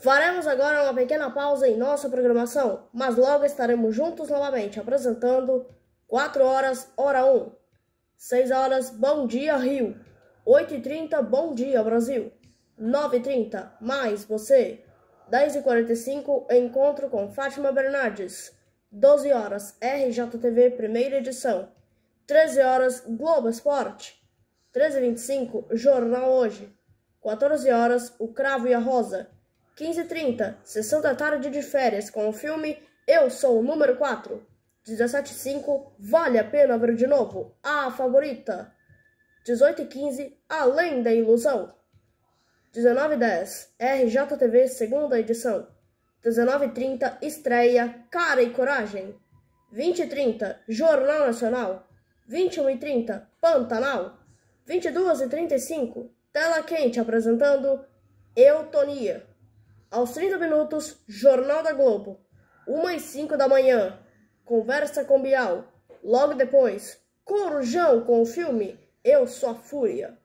Faremos agora uma pequena pausa em nossa programação, mas logo estaremos juntos novamente apresentando 4 horas, hora 1. 6 horas, bom dia, Rio. 8h30, bom dia, Brasil. 9h30, mais você. 10h45, encontro com Fátima Bernardes. 12 horas, RJTV, primeira edição. 13 horas, Globo Esporte. 13h25, Jornal Hoje. 14 horas, O Cravo e a Rosa. 15h30, sessão da tarde de férias com o filme Eu Sou o Número 4. 17h05, Vale a Pena Ver de Novo, A Favorita. 18h15, Além da Ilusão. 19h10, RJTV, segunda edição. 19h30, estreia Cara e Coragem. 20h30, Jornal Nacional. 21h30, Pantanal. 22h35, Tela Quente apresentando Eutonia. Aos 30 minutos, Jornal da Globo. 1 e 5 da manhã. Conversa com Bial. Logo depois, Corujão com o filme Eu Sou a Fúria.